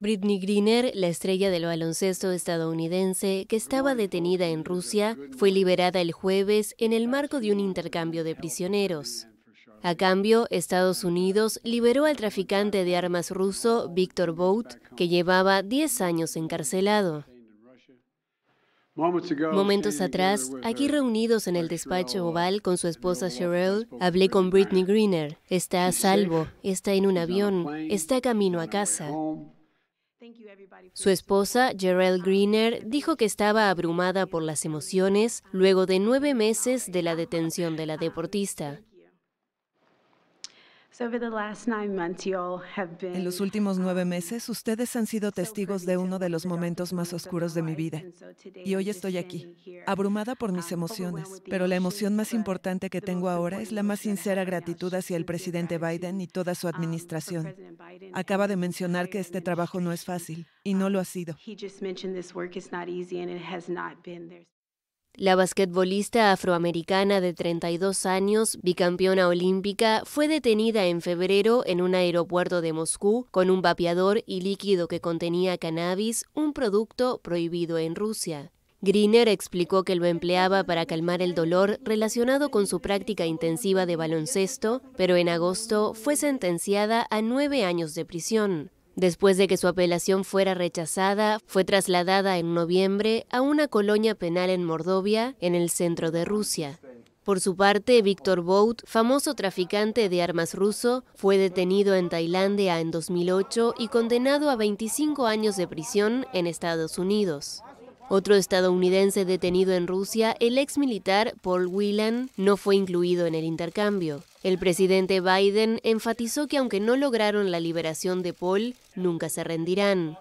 Britney Greener, la estrella del baloncesto estadounidense que estaba detenida en Rusia, fue liberada el jueves en el marco de un intercambio de prisioneros. A cambio, Estados Unidos liberó al traficante de armas ruso Viktor Bout, que llevaba 10 años encarcelado. Momentos atrás, aquí reunidos en el despacho oval con su esposa Cheryl, hablé con Britney Greener. Está a salvo, está en un avión, está camino a casa. Su esposa, Gerald um, Greener, dijo que estaba abrumada por las emociones luego de nueve meses de la detención de la deportista. En los últimos um, nueve meses, ustedes han sido testigos de uno de los momentos más oscuros de mi vida. Y hoy estoy aquí, abrumada por mis um, emociones. Pero la emoción más importante que tengo ahora es la más sincera gratitud hacia el presidente Biden y toda su um, administración. Acaba de mencionar que este trabajo no es fácil, y no lo ha sido. La basquetbolista afroamericana de 32 años, bicampeona olímpica, fue detenida en febrero en un aeropuerto de Moscú con un vapeador y líquido que contenía cannabis, un producto prohibido en Rusia. Greener explicó que lo empleaba para calmar el dolor relacionado con su práctica intensiva de baloncesto, pero en agosto fue sentenciada a nueve años de prisión. Después de que su apelación fuera rechazada, fue trasladada en noviembre a una colonia penal en Mordovia, en el centro de Rusia. Por su parte, Víctor Bout, famoso traficante de armas ruso, fue detenido en Tailandia en 2008 y condenado a 25 años de prisión en Estados Unidos. Otro estadounidense detenido en Rusia, el ex militar Paul Whelan, no fue incluido en el intercambio. El presidente Biden enfatizó que aunque no lograron la liberación de Paul, nunca se rendirán.